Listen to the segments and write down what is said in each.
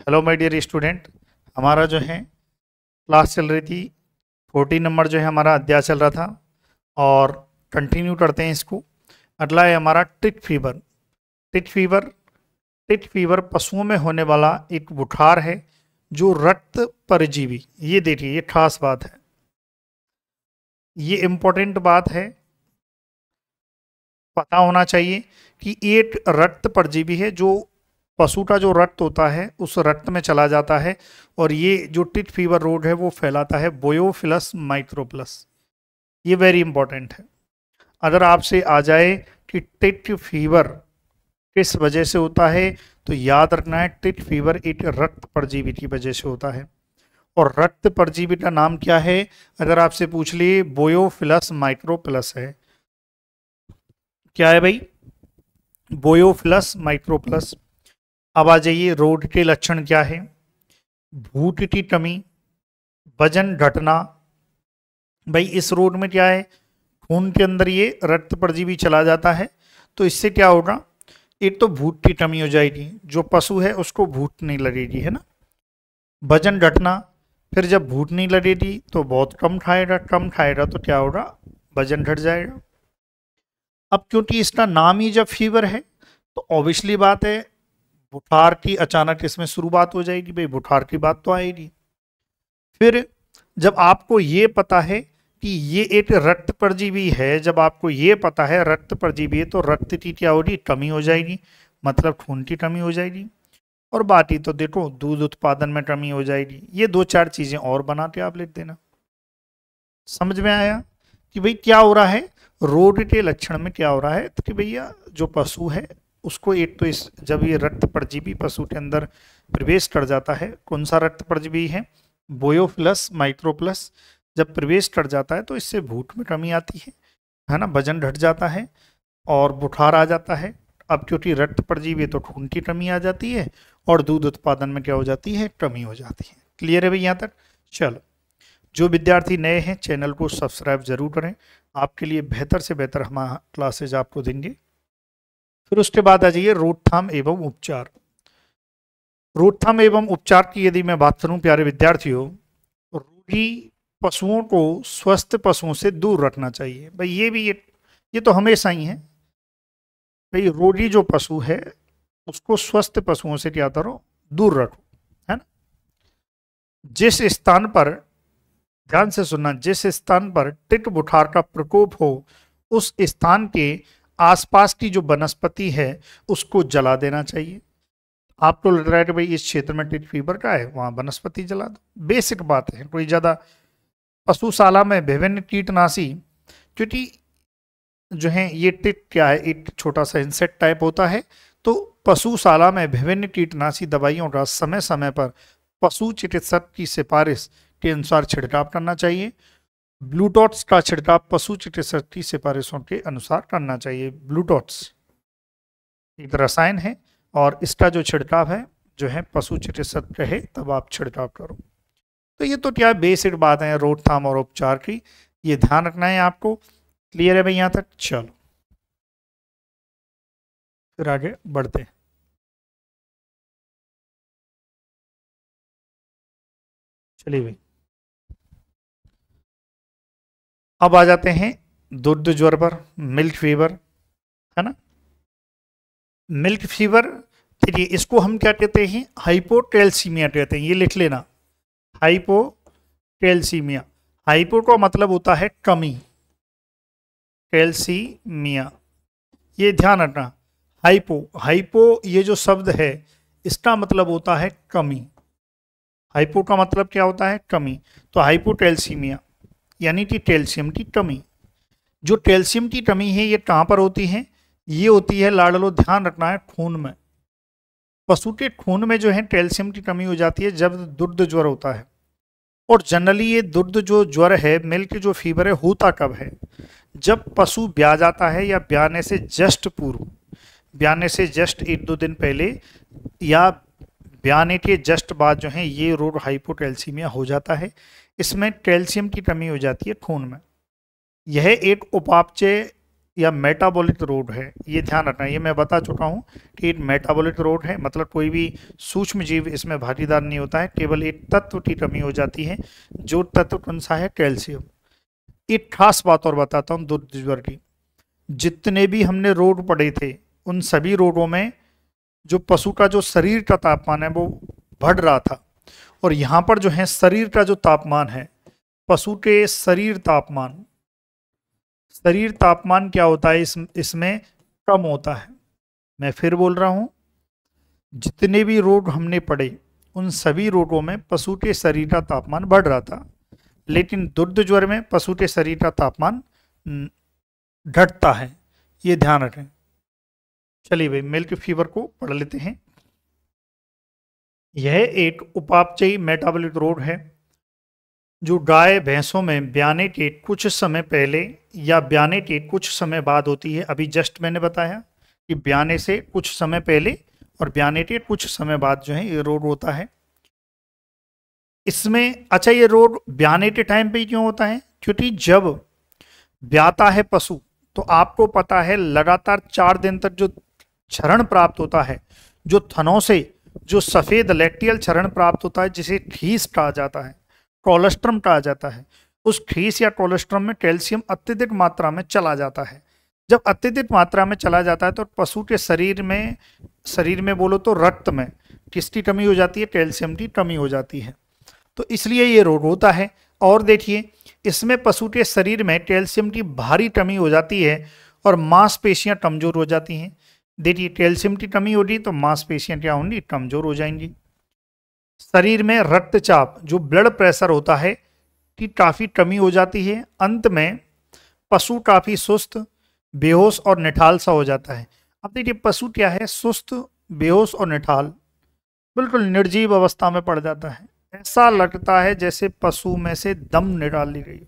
hello my dear student हमारा जो है क्लास चल रही थी फोर्टीन नंबर जो है हमारा अध्याय चल रहा था और कंटिन्यू करते हैं इसको अगला है हमारा tick fever tick fever tick fever पशुओं में होने वाला एक बुखार है जो रक्त परजीवी ये देखिए ये खास बात है ये इम्पोर्टेंट बात है पता होना चाहिए कि एक रक्त परजीवी है जो पशु का जो रक्त होता है उस रक्त में चला जाता है और ये जो टिट फीवर रोग है वो फैलाता है बोयोफिलस माइक्रोप्लस ये वेरी इंपॉर्टेंट है अगर आपसे आ जाए कि टिट फीवर किस वजह से होता है तो याद रखना है टिट फीवर एक रक्त परजीवी की वजह से होता है और रक्त परजीवी का नाम क्या है अगर आपसे पूछ लिए बोयोफिलस माइक्रोप्लस है क्या है भाई बोयोफिलस माइक्रोप्लस अब आ जाइए रोड के लक्षण क्या है भूट की कमी वजन घटना भाई इस रोड में क्या है खून के अंदर ये रक्त परजीवी चला जाता है तो इससे क्या होगा एक तो भूत की कमी हो जाएगी जो पशु है उसको भूत नहीं लगेगी है ना वजन घटना फिर जब भूत नहीं लगेगी तो बहुत कम खाएगा कम खाएगा तो क्या होगा वजन घट जाएगा अब क्योंकि इसका नाम ही जब फीवर है तो ऑब्वियसली बात है बुठार की अचानक इसमें शुरुआत हो जाएगी भाई बुठार की बात तो आएगी फिर जब आपको ये पता है कि ये एक रक्त परजीवी है जब आपको ये पता है रक्त परजीवी है तो रक्त की क्या होगी कमी हो जाएगी मतलब खून की कमी हो जाएगी और बाकी तो देखो दूध उत्पादन में कमी हो जाएगी ये दो चार चीज़ें और बना के आप लिख देना समझ में आया कि भाई क्या हो रहा है रोड के लक्षण में क्या हो रहा है तो कि भैया जो पशु है उसको एक तो इस जब ये रक्त परजीवी पशु के अंदर प्रवेश कर जाता है कौन सा रक्त परजीवी है बोयोप्लस माइक्रोप्लस जब प्रवेश कर जाता है तो इससे भूख में कमी आती है है ना वजन घट जाता है और बुखार आ जाता है अब क्योंकि रक्त परजीवी है तो खून की कमी आ जाती है और दूध उत्पादन में क्या हो जाती है कमी हो जाती है क्लियर है भाई यहाँ तक चलो जो विद्यार्थी नए हैं चैनल को सब्सक्राइब जरूर करें आपके लिए बेहतर से बेहतर हम क्लासेज आपको देंगे फिर उसके बाद आ जाइए रोकथाम एवं उपचार रोकथाम एवं उपचार की यदि मैं बात करूं प्यारे विद्यार्थियों रोगी पशुओं को स्वस्थ पशुओं से दूर रखना चाहिए भाई ये भी ये ये तो हमेशा ही है भाई रोगी जो पशु है उसको स्वस्थ पशुओं से क्या करो दूर रखो है ना जिस स्थान पर ध्यान से सुनना जिस स्थान पर टिट बुखार का प्रकोप हो उस स्थान के आसपास की जो वनस्पति है उसको जला देना चाहिए आपको तो लग रहा है कि भाई इस क्षेत्र में टिट फीवर का है वहाँ वनस्पति जला दो बेसिक बात है कोई ज़्यादा पशुशाला में विभिन्न कीटनाशी क्योंकि जो है ये टिट क्या है एक छोटा सा इंसेक्ट टाइप होता है तो पशुशाला में विभिन्न कीटनाशी दवाइयों का समय समय पर पशु चिकित्सक की सिफारिश के अनुसार छिड़काव करना चाहिए ब्लू डॉट्स का छिड़काव पशु चिटे की सिफारिशों के अनुसार करना चाहिए ब्लू डॉट्स एक रसायन है और इसका जो छिड़काव है जो है पशु चिटे कहे तब आप छिड़काव करो तो ये तो क्या बेसिक बात है रोकथाम और उपचार की ये ध्यान रखना है आपको क्लियर है भाई यहाँ तक चलो फिर आगे बढ़ते चलिए भाई अब आ जाते हैं दुर्द ज्वर पर मिल्क फीवर है ना मिल्क फीवर चलिए इसको हम क्या कहते हैं हाइपोटेलसीमिया कहते हैं ये लिख लेना हाइपोटेलसीमिया हाइपो का मतलब होता है कमी टेलसीमिया ये ध्यान रखना हाइपो हाइपो ये जो शब्द है इसका मतलब होता है कमी हाइपो का मतलब क्या होता है कमी तो हाइपोटेलसीमिया यानी कि टेल्शियम की कमी जो टेल्शियम की कमी है ये कहाँ पर होती है ये होती है लाडलो ध्यान रखना है खून में पशु के खून में जो है कैल्शियम की कमी हो जाती है जब दुर्द ज्वर होता है और जनरली ये दुर्द जो ज्वर है मिल्क जो फीवर है होता कब है जब पशु ब्या जाता है या ब्याने से जस्ट पूर्व ब्याने से जस्ट एक दो दिन पहले या ब्याने के जस्ट बाद जो है ये रोड हाइपोटेल्सीमिया हो जाता है इसमें कैल्शियम की कमी हो जाती है खून में यह एक उपापचय या मेटाबॉलिक रोड है ये ध्यान रखना ये मैं बता चुका हूँ कि एक मेटाबॉलिक रोड है मतलब कोई भी सूक्ष्म जीव इसमें भागीदार नहीं होता है केवल एक तत्व की कमी हो जाती है जो तत्व कौन सा है कैल्शियम एक खास बात और बताता हूँ दुर्दीश्वर की जितने भी हमने रोड पड़े थे उन सभी रोडों में जो पशु का जो शरीर का तापमान है वो बढ़ रहा था और यहाँ पर जो है शरीर का जो तापमान है पशु के शरीर तापमान शरीर तापमान क्या होता है इस इसमें कम होता है मैं फिर बोल रहा हूँ जितने भी रोग हमने पड़े उन सभी रोगों में पशु के शरीर का तापमान बढ़ रहा था लेकिन दुर्द ज्वर में पशु के शरीर का तापमान घटता है ये ध्यान रखें चलिए भाई मिल्क फीवर को पढ़ लेते हैं यह एक उपापचयी मेटाबॉलिक रोग है जो गाय भैंसों में ब्याने के कुछ समय पहले या ब्याने के कुछ समय बाद होती है अभी जस्ट मैंने बताया कि ब्याने से कुछ समय पहले और ब्याने के कुछ समय बाद जो है ये रोग होता है इसमें अच्छा ये रोग ब्याने के टाइम पे क्यों होता है क्योंकि जब ब्याता है पशु तो आपको पता है लगातार चार दिन तक जो क्षरण प्राप्त होता है जो थनों से जो सफ़ेद लेक्टियल चरण प्राप्त होता है जिसे ठीस कहा जाता है कोलेस्ट्रम कहा जाता है उस ठीस या कोलेस्ट्रम में कैल्शियम अत्यधिक मात्रा में चला जाता है जब अत्यधिक मात्रा में चला जाता है तो पशु के शरीर में शरीर में बोलो तो रक्त में किसकी कमी हो जाती है कैल्शियम की कमी हो जाती है तो इसलिए ये रोग होता है और देखिए इसमें पशु के शरीर में कैल्शियम की भारी कमी हो जाती है और मांसपेशियां कमज़ोर हो जाती हैं देखिए कैल्शियम की कमी होगी तो मांसपेशियां क्या होंगी कमजोर हो जाएंगी शरीर में रक्तचाप जो ब्लड प्रेशर होता है की काफ़ी कमी हो जाती है अंत में पशु काफ़ी सुस्त बेहोश और निठाल सा हो जाता है अब देखिए पशु क्या है सुस्त बेहोश और निठाल बिल्कुल निर्जीव अवस्था में पड़ जाता है ऐसा लगता है जैसे पशु में से दम निकाल ली गई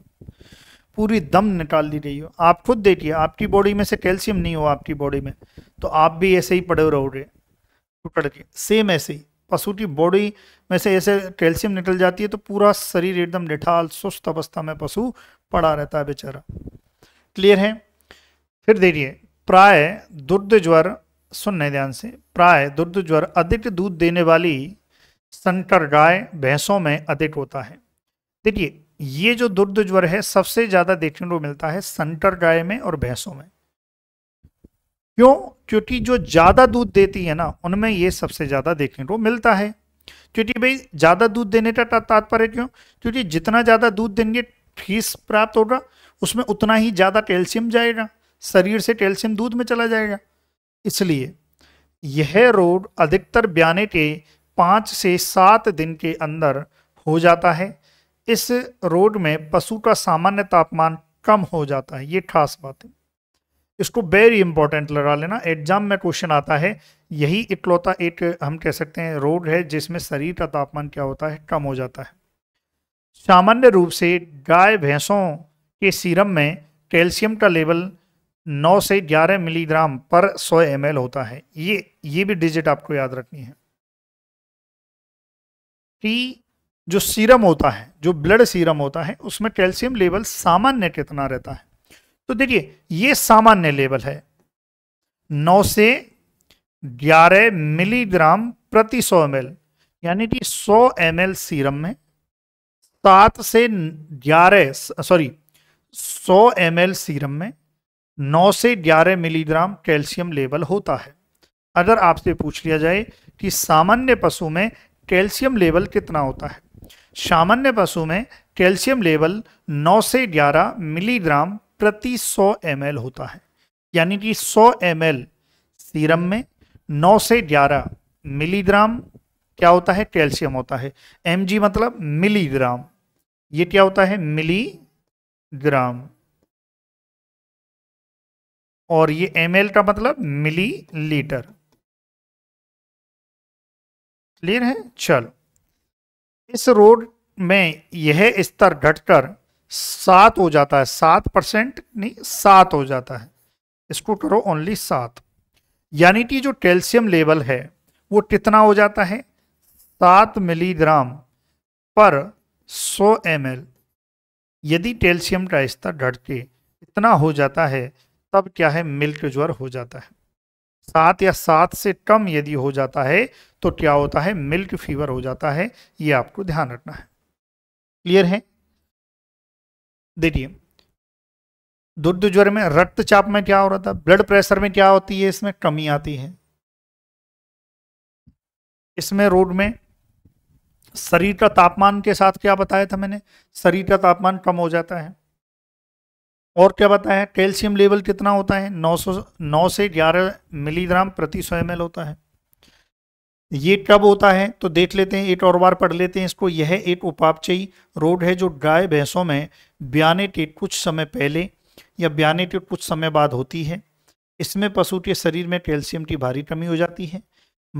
पूरी दम निकाल दी रही हो आप खुद देखिए आपकी बॉडी में से कैल्शियम नहीं हो आपकी बॉडी में तो आप भी ऐसे ही पड़े रहोगे टुकड़ के सेम ऐसे ही पशु की बॉडी में से ऐसे कैल्शियम निकल जाती है तो पूरा शरीर एकदम निठाल सुस्त अवस्था में पशु पड़ा रहता है बेचारा क्लियर है फिर देखिए प्राय दुग्ध ज्वर सुनने ध्यान से प्राय दुग्ध ज्वर अधिक दूध देने वाली संकर गाय भैंसों में अधिक होता है देखिए ये जो दुर्द ज्वर है सबसे ज्यादा देखने को मिलता है संटर गाय में और भैंसों में क्यों क्योंकि जो ज़्यादा दूध देती है ना उनमें ये सबसे ज़्यादा देखने को मिलता है क्योंकि भाई ज़्यादा दूध देने का तात्पर्य क्यों क्योंकि जितना ज़्यादा दूध देंगे फीस प्राप्त होगा उसमें उतना ही ज़्यादा कैल्शियम जाएगा शरीर से कैल्शियम दूध में चला जाएगा इसलिए यह रोग अधिकतर ब्याने के पाँच से सात दिन के अंदर हो जाता है इस रोड में पशु का सामान्य तापमान कम हो जाता है ये खास बात है इसको वेरी इंपॉर्टेंट लगा लेना एग्जाम में क्वेश्चन आता है यही इकलौता एक हम कह सकते हैं रोड है जिसमें शरीर का तापमान क्या होता है कम हो जाता है सामान्य रूप से गाय भैंसों के सीरम में कैल्शियम का लेवल 9 से 11 मिलीग्राम पर 100 एम होता है ये ये भी डिजिट आपको याद रखनी है टी जो सीरम होता है जो ब्लड सीरम होता है उसमें कैल्शियम लेवल सामान्य कितना रहता है तो देखिए ये सामान्य लेवल है 9 से 11 मिलीग्राम प्रति 100 एम यानी कि 100 एम सीरम में सात से ग्यारह सॉरी 100 एम सीरम में 9 से 11 मिलीग्राम कैल्शियम लेवल होता है अगर आपसे पूछ लिया जाए कि सामान्य पशु में कैल्शियम लेवल कितना होता है सामान्य पशु में कैल्शियम लेवल 9 से 11 मिलीग्राम प्रति 100 एम होता है यानी कि 100 एम सीरम में 9 से 11 मिलीग्राम क्या होता है कैल्शियम होता है एम मतलब मिलीग्राम ये क्या होता है मिलीग्राम और ये एम का मतलब मिली लीटर क्लियर है चलो इस रोड में यह स्तर घटकर सात हो जाता है सात परसेंट नहीं सात हो जाता है इसको करो ओनली सात यानी कि जो कैल्शियम लेवल है वो कितना हो जाता है सात मिलीग्राम पर सौ एम यदि कैल्शियम का स्तर घट के इतना हो जाता है तब क्या है मिल्क ज्वर हो जाता है सात या सात से कम यदि हो जाता है तो क्या होता है मिल्क फीवर हो जाता है ये आपको ध्यान रखना है क्लियर है देखिए दुग्ध ज्वर में रक्तचाप में क्या हो रहा था ब्लड प्रेशर में क्या होती है इसमें कमी आती है इसमें रोड में शरीर का तापमान के साथ क्या बताया था मैंने शरीर का तापमान कम हो जाता है और क्या बताया कैल्शियम लेवल कितना होता है 900 9 से 11 मिलीग्राम प्रति सौ एम होता है ये कब होता है तो देख लेते हैं एक और बार पढ़ लेते हैं इसको यह एक उपापचयी रोग है जो गाय भैंसों में ब्याने के कुछ समय पहले या ब्याने के कुछ समय बाद होती है इसमें पशु के शरीर में कैल्शियम की भारी कमी हो जाती है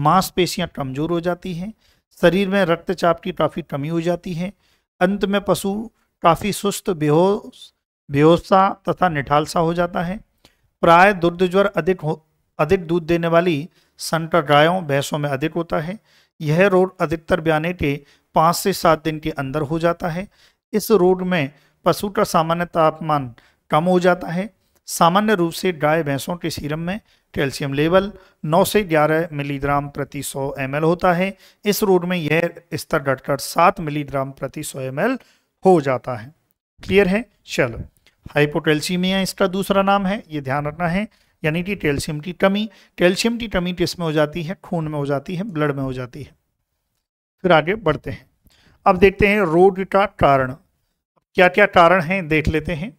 मांसपेशियां कमजोर हो जाती हैं शरीर में रक्तचाप की काफ़ी कमी हो जाती है अंत में पशु काफ़ी सुस्त बेहोश बेहोशा तथा निठालसा हो जाता है प्राय दुर्द ज्वर अधिक हो अधिक दूध देने वाली संटर गायों भैंसों में अधिक होता है यह रोग अधिकतर ब्याने के पाँच से सात दिन के अंदर हो जाता है इस रोग में पशु का सामान्य तापमान कम हो जाता है सामान्य रूप से गाय भैंसों के सीरम में कैल्शियम लेवल 9 से 11 मिलीग्राम प्रति 100 एम होता है इस रोड में यह स्तर डटकर 7 मिलीग्राम प्रति 100 एम हो जाता है क्लियर है चलो हाइपोटेल्सीमिया इसका दूसरा नाम है ये ध्यान रखना है यानी कि कैल्शियम की कमी कैल्शियम की कमी किस में हो जाती है खून में हो जाती है ब्लड में हो जाती है फिर आगे बढ़ते हैं अब देखते हैं रोग का कारण क्या क्या कारण हैं देख लेते हैं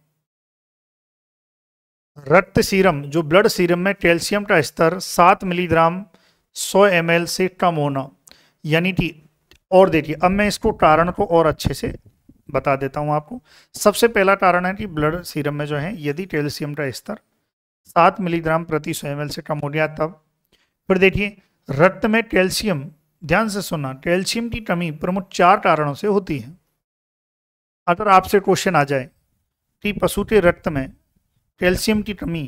रक्त सीरम जो ब्लड सीरम में कैल्शियम का स्तर सात मिलीग्राम सौ एम से कम होना यानी कि और देखिए अब मैं इसको कारण को और अच्छे से बता देता हूं आपको सबसे पहला कारण है कि ब्लड सीरम में जो है यदि कैल्शियम का स्तर सात मिलीग्राम प्रति सौ एम से कम हो गया तब फिर देखिए रक्त में कैल्शियम ध्यान से सुनना कैल्शियम की कमी प्रमुख चार कारणों से होती है अगर आपसे क्वेश्चन आ जाए कि पशु के रक्त में कैल्शियम की कमी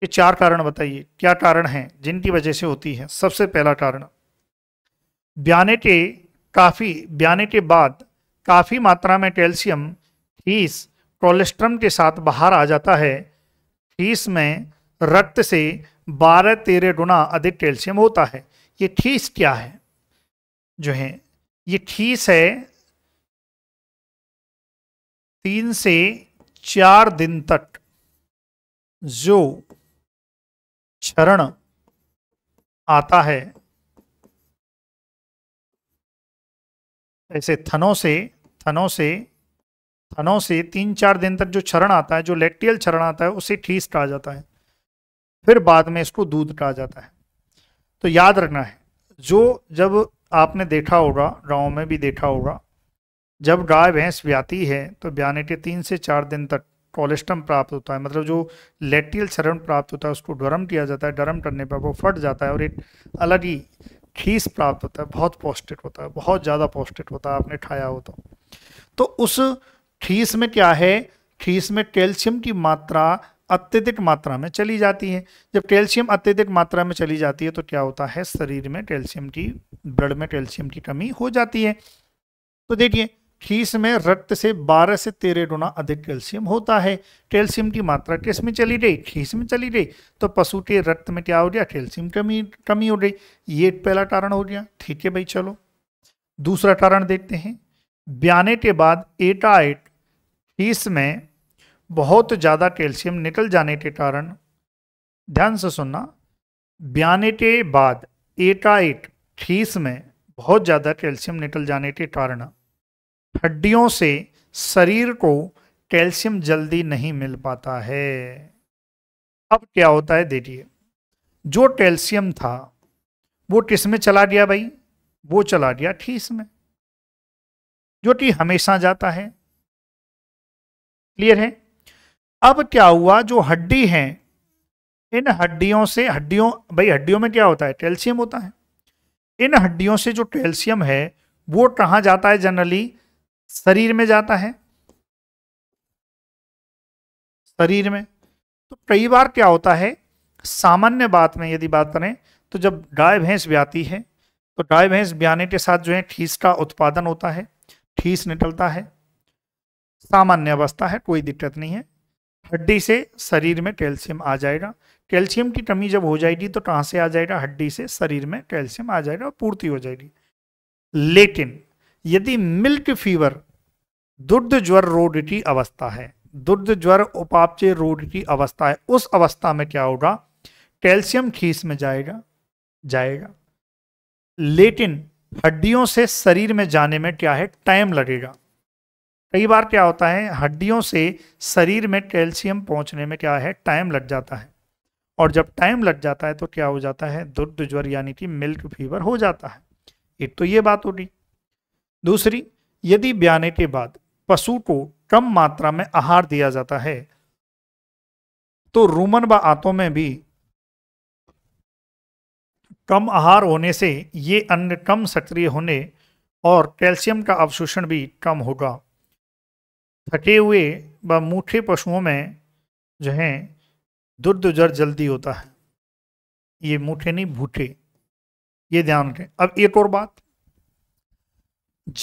के चार कारण बताइए क्या कारण हैं जिनकी वजह से होती है सबसे पहला कारण ब्याने के काफ़ी ब्याने के बाद काफ़ी मात्रा में कैल्शियम फीस कोलेस्ट्रम के साथ बाहर आ जाता है ठीस में रक्त से बारह तेरह गुना अधिक कैल्शियम होता है ये ठीस क्या है जो है ये ठीस है तीन से चार दिन तक जो क्षरण आता है ऐसे थनों से थनों से स्थानों से तीन चार दिन तक जो छरण आता है जो लेक्टियल छरण आता है उसे ठीस कहा जाता है फिर बाद में इसको दूध कहा जाता है तो याद रखना है जो जब आपने देखा होगा गाँव में भी देखा होगा जब गाय भैंस व्याती है तो ब्याने के तीन से चार दिन तक कोलेस्ट्रम प्राप्त होता है मतलब जो लेटियल चरण प्राप्त होता है उसको गर्म किया जाता है गर्म करने पर वो फट जाता है और एक अलग ही खीस प्राप्त होता है बहुत पौष्टिक होता है बहुत ज़्यादा पौष्टिक होता है आपने खाया हो तो, तो उस खीस में क्या है खीस में कैल्शियम की मात्रा अत्यधिक मात्रा में चली जाती है जब कैल्शियम अत्यधिक मात्रा में चली जाती है तो क्या होता है शरीर में कैल्शियम की ब्लड में कैल्शियम की कमी हो जाती है तो देखिए खीस में रक्त से 12 से 13 गुना अधिक कैल्शियम होता है कैल्शियम की मात्रा किस में चली गई खीस में चली गई तो पशु के रक्त में क्या हो गया कैल्शियम कमी कमी हो गई ये पहला कारण हो गया ठीक है भाई चलो दूसरा कारण देखते हैं ब्याने के बाद एटाइट इसमें बहुत ज़्यादा कैल्शियम निकल जाने के कारण ध्यान से सुनना ब्याने के बाद एकाएक ठीस में बहुत ज़्यादा कैल्शियम निकल जाने के कारण हड्डियों से शरीर को कैल्शियम जल्दी नहीं मिल पाता है अब क्या होता है देखिए जो कैल्शियम था वो किस में चला गया भाई वो चला गया ठीस में जो कि हमेशा जाता है क्लियर है अब क्या हुआ जो हड्डी है इन हड्डियों से हड्डियों भाई हड्डियों में क्या होता है कैल्शियम होता है इन हड्डियों से जो कैल्शियम है वो कहाँ जाता है जनरली शरीर में जाता है शरीर में तो कई बार क्या होता है सामान्य बात में यदि बात करें तो जब गाय भैंस ब्याती है तो गाय भैंस ब्याने के साथ जो है ठीस का उत्पादन होता है ठीस निकलता है सामान्य अवस्था है कोई दिक्कत नहीं है हड्डी से शरीर में कैल्शियम आ जाएगा कैल्शियम की कमी जब हो जाएगी तो कहाँ से आ जाएगा हड्डी से शरीर में कैल्शियम आ जाएगा और पूर्ति हो जाएगी लेकिन यदि मिल्क फीवर दुग्ध ज्वर रोड की अवस्था है दुग्ध ज्वर उपापचय रोड की अवस्था है उस अवस्था में क्या होगा कैल्शियम खीस में जाएगा जाएगा लेकिन हड्डियों से शरीर में जाने में क्या है टाइम लगेगा कई बार क्या होता है हड्डियों से शरीर में कैल्शियम पहुंचने में क्या है टाइम लग जाता है और जब टाइम लग जाता है तो क्या हो जाता है दुग्ध ज्वर यानी कि मिल्क फीवर हो जाता है एक तो ये बात होगी दूसरी यदि ब्याने के बाद पशु को कम मात्रा में आहार दिया जाता है तो रूमन व आंतों में भी कम आहार होने से ये अन्न कम सक्रिय होने और कैल्शियम का अवशोषण भी कम होगा थके हुए व मूठे पशुओं में जो है दुर्द जर जल्दी होता है ये मूठे नहीं भूठे ये ध्यान रखें अब एक और बात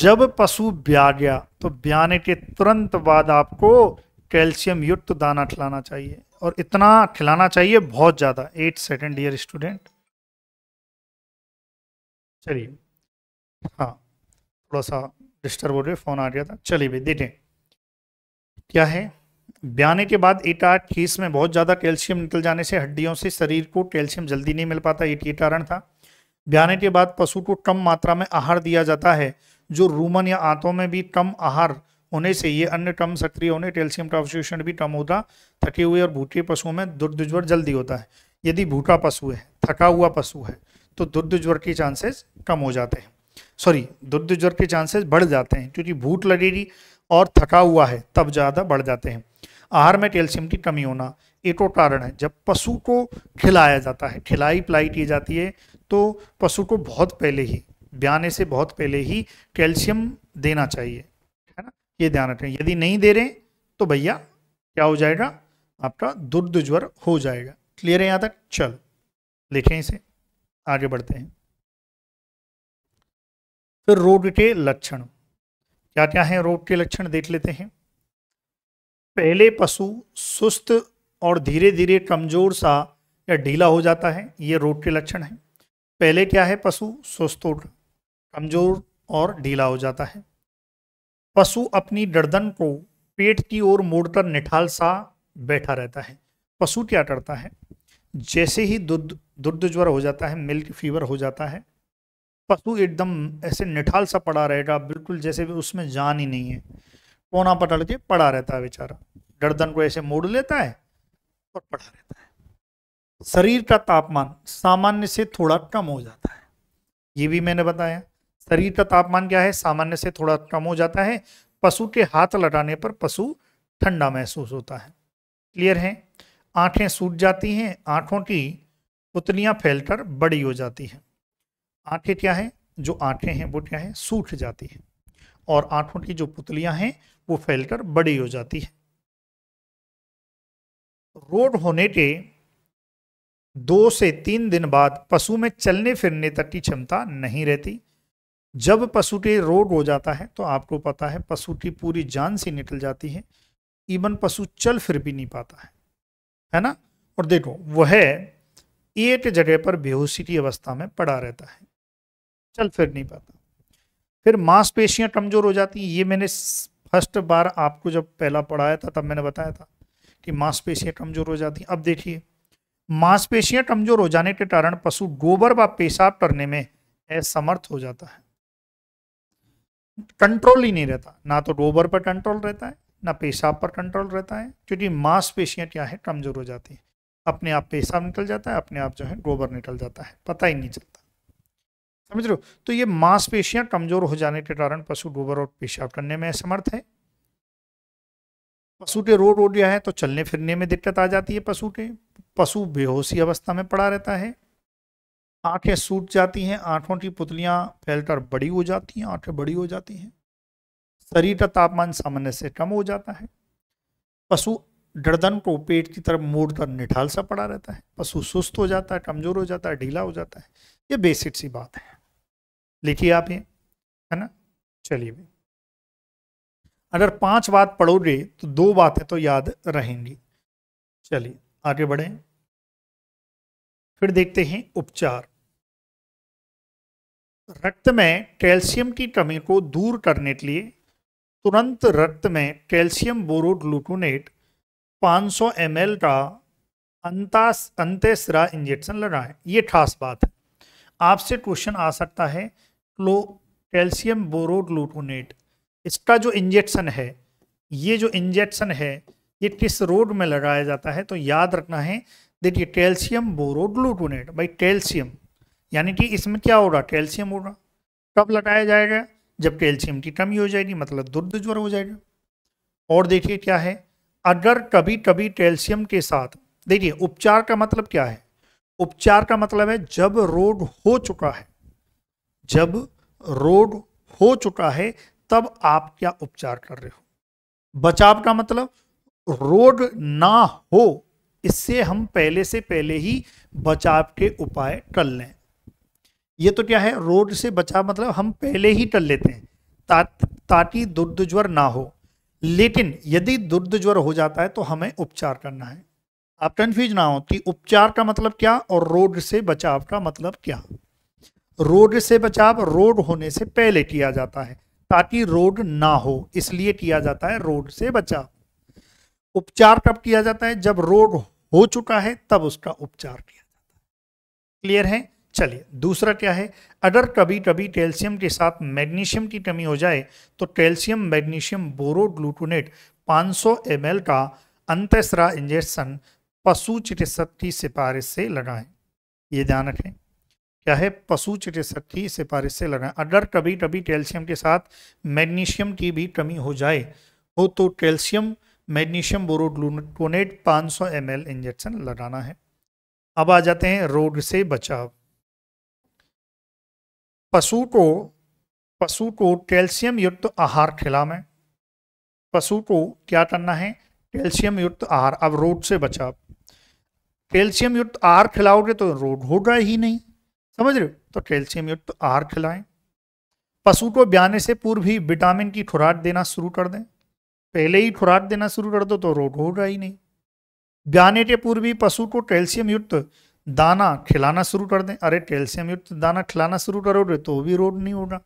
जब पशु ब्या गया तो ब्याने के तुरंत बाद आपको कैल्शियम युक्त दाना खिलाना चाहिए और इतना खिलाना चाहिए बहुत ज़्यादा एट सेकेंड ईयर स्टूडेंट चलिए हाँ थोड़ा सा डिस्टर्ब हो रहे फोन आ गया था चलिए भाई देखें क्या है ब्याने के बाद एट आठ खीस में बहुत ज़्यादा कैल्शियम निकल जाने से हड्डियों से शरीर को कैल्शियम जल्दी नहीं मिल पाता ये ये कारण था ब्याने के बाद पशु को कम मात्रा में आहार दिया जाता है जो रूमन या आंतों में भी कम आहार होने से ये अन्य कम सक्रिय होने कैल्शियम का अवशोषण भी कम होता थके हुए और भूटे पशुओं में ज्वर जल्दी होता है यदि भूटा पशु है थका हुआ पशु है तो ज्वर के चांसेस कम हो जाते हैं सॉरी ज्वर के चांसेस बढ़ जाते हैं क्योंकि भूट लगेगी और थका हुआ है तब ज़्यादा बढ़ जाते हैं आहार में कैल्शियम की कमी होना एक कारण है जब पशु को खिलाया जाता है खिलाई पिलाई की जाती है तो पशु को बहुत पहले ही ब्याने से बहुत पहले ही कैल्शियम देना चाहिए है ना ये ध्यान रखें यदि नहीं दे रहे तो भैया क्या हो जाएगा आपका दुर्द ज्वर हो जाएगा क्लियर है यहाँ तक चल लिखें इसे आगे बढ़ते हैं फिर रोग के लक्षण क्या क्या हैं रोग के लक्षण देख लेते हैं पहले पशु सुस्त और धीरे धीरे कमजोर सा या ढीला हो जाता है ये रोग के लक्षण हैं पहले क्या है पशु सुस्त और कमजोर और ढीला हो जाता है पशु अपनी गर्दन को पेट की ओर मोड़कर निठाल सा बैठा रहता है पशु क्या करता है जैसे ही दुध दुग्ध ज्वर हो जाता है मिल्क फीवर हो जाता है पशु एकदम ऐसे निठाल सा पड़ा रहेगा बिल्कुल जैसे भी उसमें जान ही नहीं है कोना पटड़ के पड़ा रहता है बेचारा गर्दन को ऐसे मोड़ लेता है और पड़ा रहता है शरीर का तापमान सामान्य से थोड़ा कम हो जाता है ये भी मैंने बताया शरीर का तापमान क्या है सामान्य से थोड़ा कम हो जाता है पशु के हाथ लटाने पर पशु ठंडा महसूस होता है क्लियर है आंखें सूट जाती हैं आंखों की पुतलियां फैलकर बड़ी हो जाती हैं आंखें क्या हैं जो आंखें हैं वो क्या है सूख जाती हैं और आंखों की जो पुतलियां हैं वो फैलकर बड़ी हो जाती है रोड होने के दो से तीन दिन बाद पशु में चलने फिरने तक की क्षमता नहीं रहती जब पशु के रोग हो जाता है तो आपको पता है पशु की पूरी जान से निकल जाती है इवन पशु चल फिर भी नहीं पाता है है ना और देखो वह एक जगह पर बेहोशी की अवस्था में पड़ा रहता है चल फिर नहीं पाता फिर मांसपेशियां कमज़ोर हो जाती हैं ये मैंने फर्स्ट बार आपको जब पहला पढ़ाया था तब मैंने बताया था कि मांसपेशियां कमज़ोर हो जाती अब देखिए मांसपेशियां कमज़ोर हो जाने के कारण पशु गोबर व पेशाब करने में असमर्थ हो जाता है कंट्रोल ही नहीं रहता ना तो गोबर पर कंट्रोल रहता है ना पेशाब पर कंट्रोल रहता है क्योंकि मांसपेशियां क्या है कमज़ोर हो जाती हैं अपने आप पेशाब निकल जाता है अपने आप जो है गोबर निकल जाता है पता ही नहीं चलता समझ रहे हो तो ये मांसपेशियां कमजोर हो जाने के कारण पशु गोबर और पेशाब करने में असमर्थ है पशु के रोड रोड है तो चलने फिरने में दिक्कत आ जाती है पशु के पशु बेहोशी अवस्था में पड़ा रहता है आंखें सूट जाती हैं आंखों की पुतलियां फैलकर बड़ी हो जाती हैं आंखें बड़ी हो जाती हैं शरीर का तापमान सामान्य से कम हो जाता है पशु गर्दन को पेट की तरफ मोड़ कर निठाल सा पड़ा रहता है पशु सुस्त हो जाता है कमजोर हो जाता है ढीला हो जाता है ये बेसिक सी बात है लिखिए आप ये है ना चलिए भाई अगर पांच बात पढ़ोगे तो दो बातें तो याद रहेंगी चलिए आगे बढ़े फिर देखते हैं उपचार रक्त में कैल्शियम की कमी को दूर करने के लिए तुरंत रक्त में कैल्शियम बोरोग्लूकोनेट 500 ml का अंतास अंत्यसरा इंजेक्शन लगाएं ये खास बात है आपसे क्वेश्चन आ सकता है क्लो कैल्शियम बोरोग्लूटोनेट इसका जो इंजेक्शन है ये जो इंजेक्शन है ये किस रोड में लगाया जाता है तो याद रखना है देखिए कैल्शियम बोरोग्लूटोनेट भाई कैल्शियम यानी कि इसमें क्या होगा कैल्शियम होगा कब लगाया जाएगा जब कैल्शियम की कमी हो जाएगी मतलब दुर्द ज्वर हो जाएगा और देखिए क्या है अगर कभी कभी कैल्शियम के साथ देखिए उपचार का मतलब क्या है उपचार का मतलब है जब रोग हो चुका है जब रोग हो चुका है तब आप क्या उपचार कर रहे हो बचाव का मतलब रोग ना हो इससे हम पहले से पहले ही बचाव के उपाय कर लें ये तो क्या है रोग से बचाव मतलब हम पहले ही कर लेते हैं ताकि दुर्द ज्वर ना हो लेकिन यदि दुर्द ज्वर हो जाता है तो हमें उपचार करना है आप कन्फ्यूज ना हो कि उपचार का मतलब क्या और रोग से बचाव का मतलब क्या रोड से बचाव रोड होने से पहले किया जाता है ताकि रोड ना हो इसलिए किया जाता है रोड से बचाव उपचार कब किया जाता है जब रोड हो चुका है तब उसका उपचार किया जाता है क्लियर है चलिए दूसरा क्या है अगर कभी कभी कैल्शियम के साथ मैग्नीशियम की कमी हो जाए तो कैल्शियम मैग्नीशियम सौ 500 एल का अंतरा इंजेक्शन पशु चिकित्सक की सिफारिश से लगाएं ये ध्यान रखें क्या है पशु चिकित्सक की सिफारिश से लगाएं अगर कभी कभी कैल्शियम के साथ मैग्नीशियम की भी कमी हो जाए हो तो कैल्शियम मैग्नीशियम सौ 500 एल इंजेक्शन लगाना है अब आ जाते हैं रोग से बचाव पशु को पशु को कैल्शियम युक्त आहार खिलाएं पशु को क्या करना है कैल्शियम युक्त आहार अब रोग से बचाव कैल्शियम युक्त आहार खिलाओगे तो रोग होगा ही नहीं समझ रहे हो तो कैल्शियम युक्त तो आहार खिलाएं पशु को ब्याने से पूर्व ही विटामिन की खुराक देना शुरू कर दें पहले ही खुराक देना शुरू कर दो तो रोग होगा ही नहीं ब्याने के पूर्व ही पशु को कैल्शियम युक्त दाना खिलाना शुरू कर दें अरे कैल्शियम युक्त दाना खिलाना शुरू करोगे तो भी रोग नहीं होगा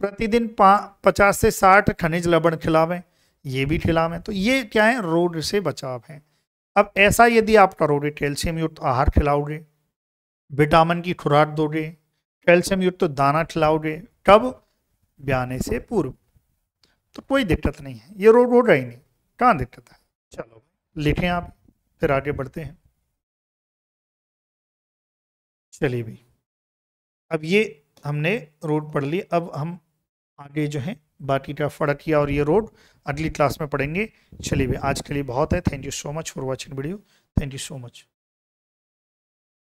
प्रतिदिन पा पचास से साठ खनिज लवण खिलावें ये भी खिलावें तो ये क्या है रोग से बचाव है अब ऐसा यदि आप करोगे कैल्शियम युक्त आहार खिलाओगे विटामिन की खुराक दोगे कैल्शियम युक्त तो दाना खिलाओगे कब ब्याने से पूर्व तो कोई दिक्कत नहीं है ये रोग रहा ही नहीं कहाँ दिक्कत है चलो लिखें आप फिर आगे बढ़ते हैं चलिए भाई अब ये हमने रोड पढ़ ली अब हम आगे जो है बाकी का फड़क किया और ये रोड अगली क्लास में पढ़ेंगे चलिए भाई आज के लिए बहुत है thank you so much for watching video thank you so much